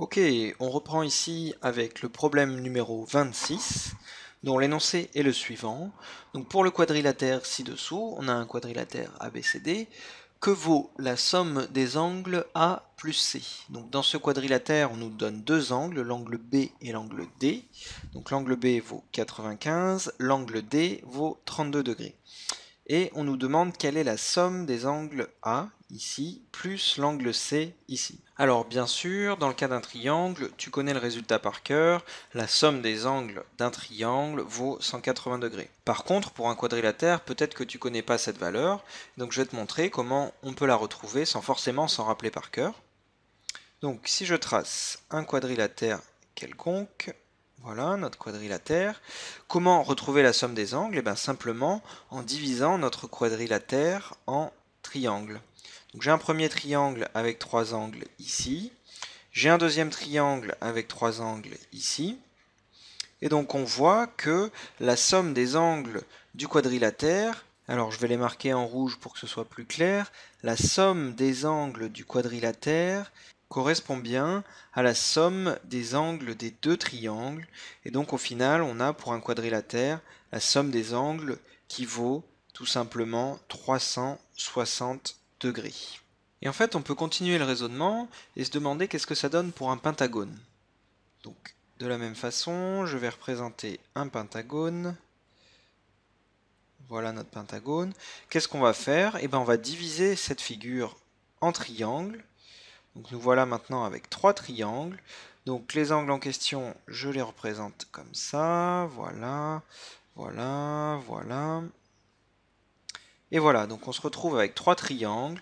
Ok, on reprend ici avec le problème numéro 26, dont l'énoncé est le suivant. Donc pour le quadrilatère ci-dessous, on a un quadrilatère ABCD. Que vaut la somme des angles A plus C Donc dans ce quadrilatère, on nous donne deux angles, l'angle B et l'angle D. Donc l'angle B vaut 95, l'angle D vaut 32 degrés et on nous demande quelle est la somme des angles A ici plus l'angle C ici. Alors bien sûr, dans le cas d'un triangle, tu connais le résultat par cœur, la somme des angles d'un triangle vaut 180 degrés. Par contre, pour un quadrilatère, peut-être que tu connais pas cette valeur, donc je vais te montrer comment on peut la retrouver sans forcément s'en rappeler par cœur. Donc si je trace un quadrilatère quelconque, voilà notre quadrilatère. Comment retrouver la somme des angles eh bien simplement en divisant notre quadrilatère en triangles. j'ai un premier triangle avec trois angles ici. J'ai un deuxième triangle avec trois angles ici. Et donc on voit que la somme des angles du quadrilatère, alors je vais les marquer en rouge pour que ce soit plus clair, la somme des angles du quadrilatère correspond bien à la somme des angles des deux triangles. Et donc au final, on a pour un quadrilatère la somme des angles qui vaut tout simplement 360 degrés. Et en fait, on peut continuer le raisonnement et se demander qu'est-ce que ça donne pour un pentagone. Donc de la même façon, je vais représenter un pentagone. Voilà notre pentagone. Qu'est-ce qu'on va faire Eh bien, on va diviser cette figure en triangles. Donc nous voilà maintenant avec trois triangles. Donc les angles en question, je les représente comme ça, voilà, voilà, voilà. Et voilà, donc on se retrouve avec trois triangles.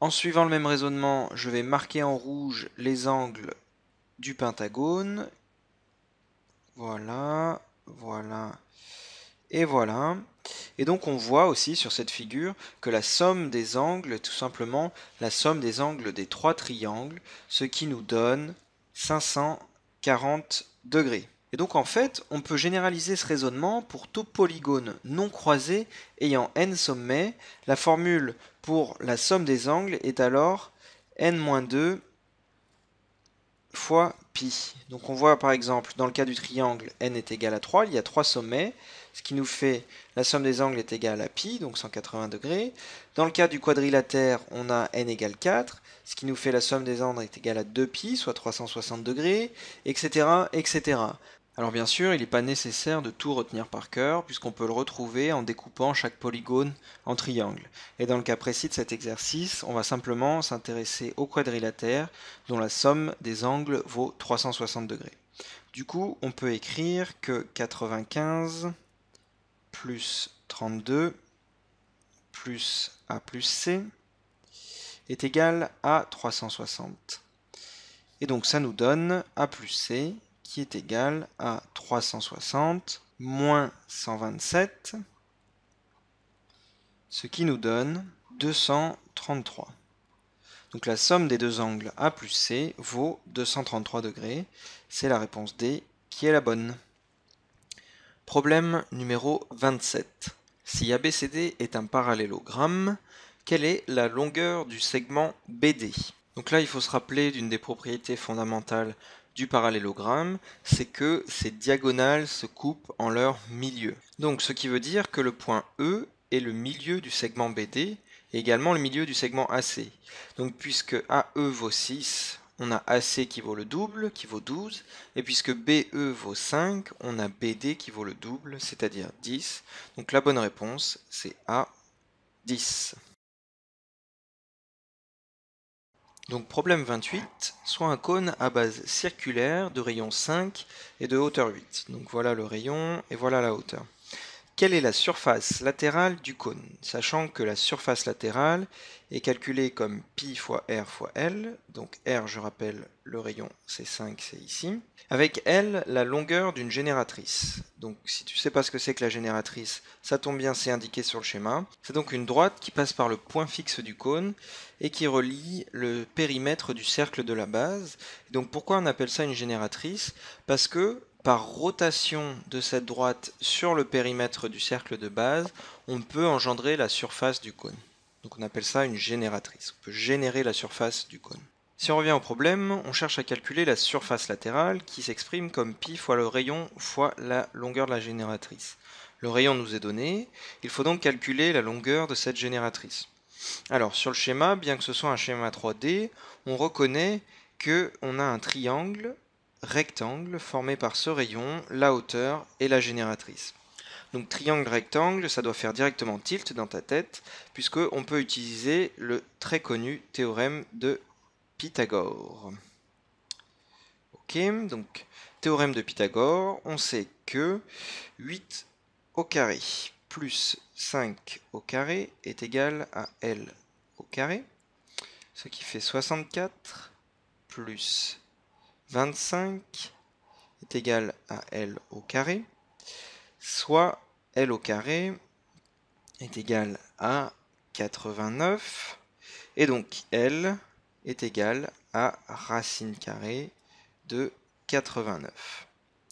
En suivant le même raisonnement, je vais marquer en rouge les angles du pentagone. Voilà, voilà, et voilà. Et donc on voit aussi sur cette figure que la somme des angles, tout simplement la somme des angles des trois triangles, ce qui nous donne 540 degrés. Et donc en fait, on peut généraliser ce raisonnement pour tout polygone non croisé ayant n sommets. La formule pour la somme des angles est alors n-2 fois pi. Donc on voit par exemple dans le cas du triangle n est égal à 3, il y a 3 sommets ce qui nous fait la somme des angles est égale à pi, donc 180 degrés. Dans le cas du quadrilatère, on a n égale 4, ce qui nous fait la somme des angles est égale à 2pi, soit 360 degrés, etc. etc. Alors bien sûr, il n'est pas nécessaire de tout retenir par cœur, puisqu'on peut le retrouver en découpant chaque polygone en triangle. Et dans le cas précis de cet exercice, on va simplement s'intéresser au quadrilatère, dont la somme des angles vaut 360 degrés. Du coup, on peut écrire que 95 plus 32 plus A plus C est égal à 360. Et donc ça nous donne A plus C qui est égal à 360 moins 127, ce qui nous donne 233. Donc la somme des deux angles A plus C vaut 233 degrés. C'est la réponse D qui est la bonne. Problème numéro 27. Si ABCD est un parallélogramme, quelle est la longueur du segment BD Donc là, il faut se rappeler d'une des propriétés fondamentales du parallélogramme, c'est que ses diagonales se coupent en leur milieu. Donc ce qui veut dire que le point E est le milieu du segment BD et également le milieu du segment AC. Donc puisque AE vaut 6, on a AC qui vaut le double, qui vaut 12, et puisque BE vaut 5, on a BD qui vaut le double, c'est-à-dire 10. Donc la bonne réponse, c'est A, 10. Donc problème 28, soit un cône à base circulaire de rayon 5 et de hauteur 8. Donc voilà le rayon et voilà la hauteur. Quelle est la surface latérale du cône Sachant que la surface latérale est calculée comme pi fois r fois L, donc r, je rappelle, le rayon c'est 5, c'est ici, avec L, la longueur d'une génératrice. Donc si tu ne sais pas ce que c'est que la génératrice, ça tombe bien, c'est indiqué sur le schéma. C'est donc une droite qui passe par le point fixe du cône et qui relie le périmètre du cercle de la base. Donc pourquoi on appelle ça une génératrice Parce que par rotation de cette droite sur le périmètre du cercle de base, on peut engendrer la surface du cône. Donc on appelle ça une génératrice. On peut générer la surface du cône. Si on revient au problème, on cherche à calculer la surface latérale qui s'exprime comme pi fois le rayon fois la longueur de la génératrice. Le rayon nous est donné, il faut donc calculer la longueur de cette génératrice. Alors sur le schéma, bien que ce soit un schéma 3D, on reconnaît qu'on a un triangle rectangle formé par ce rayon, la hauteur et la génératrice. Donc triangle rectangle, ça doit faire directement tilt dans ta tête, puisqu'on peut utiliser le très connu théorème de Pythagore. Ok, donc théorème de Pythagore, on sait que 8 au carré plus 5 au carré est égal à L au carré, ce qui fait 64 plus 25 est égal à L au carré, soit L au carré est égal à 89, et donc L est égal à racine carrée de 89.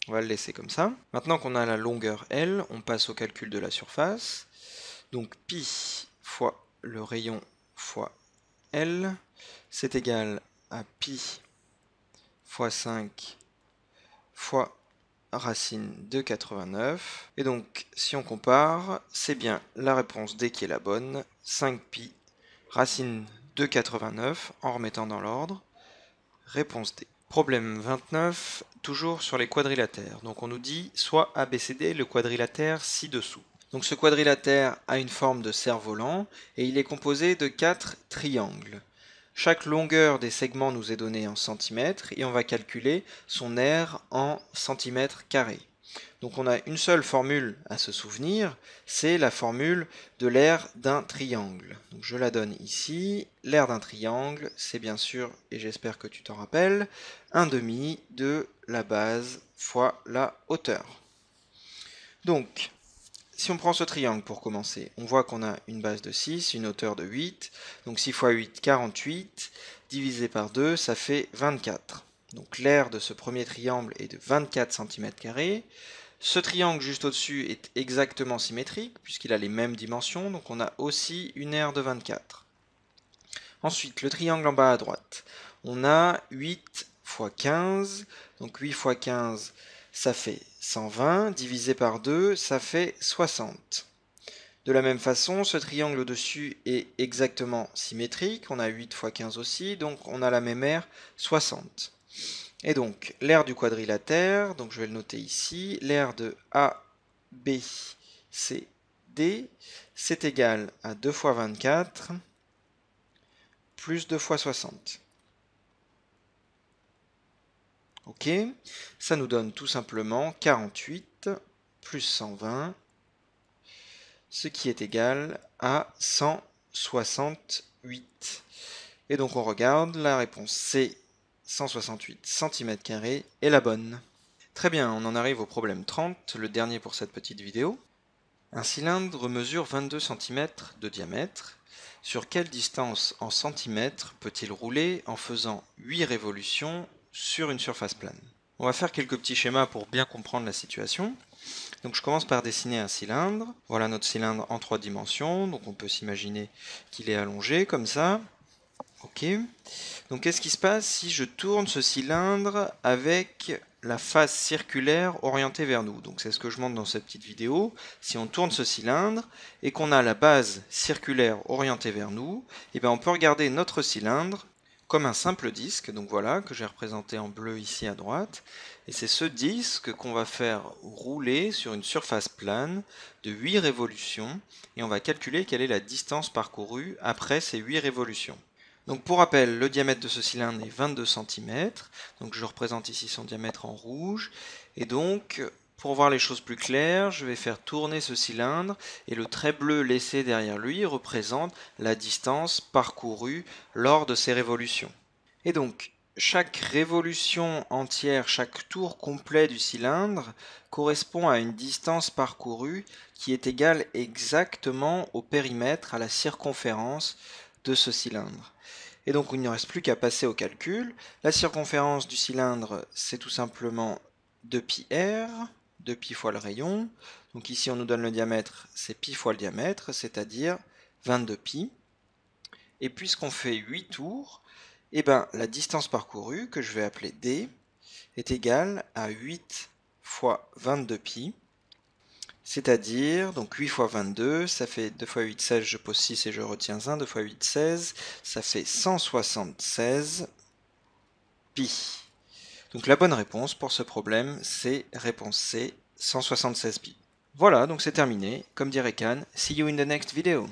On va le laisser comme ça. Maintenant qu'on a la longueur L, on passe au calcul de la surface. Donc pi fois le rayon fois L, c'est égal à pi fois 5 fois racine de 89. Et donc, si on compare, c'est bien la réponse D qui est la bonne. 5pi racine de 89 en remettant dans l'ordre. Réponse D. Problème 29, toujours sur les quadrilatères. Donc on nous dit soit ABCD le quadrilatère ci-dessous. Donc ce quadrilatère a une forme de cerf-volant et il est composé de 4 triangles. Chaque longueur des segments nous est donnée en centimètres et on va calculer son aire en centimètres carrés. Donc on a une seule formule à se souvenir, c'est la formule de l'aire d'un triangle. je la donne ici, l'aire d'un triangle, c'est bien sûr, et j'espère que tu t'en rappelles, 1 demi de la base fois la hauteur. Donc si on prend ce triangle pour commencer, on voit qu'on a une base de 6, une hauteur de 8, donc 6 x 8, 48, divisé par 2, ça fait 24. Donc l'aire de ce premier triangle est de 24 cm. Ce triangle juste au-dessus est exactement symétrique, puisqu'il a les mêmes dimensions, donc on a aussi une aire de 24. Ensuite, le triangle en bas à droite. On a 8 x 15, donc 8 x 15, ça fait 120, divisé par 2, ça fait 60. De la même façon, ce triangle au-dessus est exactement symétrique, on a 8 x 15 aussi, donc on a la même aire 60. Et donc, l'aire du quadrilatère, donc je vais le noter ici, l'aire de ABCD, c'est égal à 2 x 24 plus 2 fois 60. Ok, ça nous donne tout simplement 48 plus 120, ce qui est égal à 168. Et donc on regarde, la réponse C, 168 cm2 est la bonne. Très bien, on en arrive au problème 30, le dernier pour cette petite vidéo. Un cylindre mesure 22 cm de diamètre. Sur quelle distance en centimètres peut-il rouler en faisant 8 révolutions sur une surface plane. On va faire quelques petits schémas pour bien comprendre la situation. Donc je commence par dessiner un cylindre. Voilà notre cylindre en trois dimensions. Donc on peut s'imaginer qu'il est allongé comme ça. Ok. Donc qu'est-ce qui se passe si je tourne ce cylindre avec la face circulaire orientée vers nous Donc c'est ce que je montre dans cette petite vidéo. Si on tourne ce cylindre et qu'on a la base circulaire orientée vers nous, et eh bien on peut regarder notre cylindre comme un simple disque, donc voilà, que j'ai représenté en bleu ici à droite. Et c'est ce disque qu'on va faire rouler sur une surface plane de 8 révolutions, et on va calculer quelle est la distance parcourue après ces 8 révolutions. Donc pour rappel, le diamètre de ce cylindre est 22 cm, donc je représente ici son diamètre en rouge, et donc pour voir les choses plus claires, je vais faire tourner ce cylindre et le trait bleu laissé derrière lui représente la distance parcourue lors de ces révolutions. Et donc, chaque révolution entière, chaque tour complet du cylindre correspond à une distance parcourue qui est égale exactement au périmètre, à la circonférence de ce cylindre. Et donc il ne reste plus qu'à passer au calcul. La circonférence du cylindre, c'est tout simplement 2πr. 2 pi fois le rayon. Donc ici, on nous donne le diamètre, c'est pi fois le diamètre, c'est-à-dire 22 pi. Et puisqu'on fait 8 tours, eh ben, la distance parcourue, que je vais appeler d, est égale à 8 fois 22 pi, c'est-à-dire, donc 8 fois 22, ça fait 2 fois 8, 16, je pose 6 et je retiens 1, 2 fois 8, 16, ça fait 176 pi. Donc la bonne réponse pour ce problème, c'est réponse C, 176 pi. Voilà, donc c'est terminé. Comme dirait Khan, see you in the next video.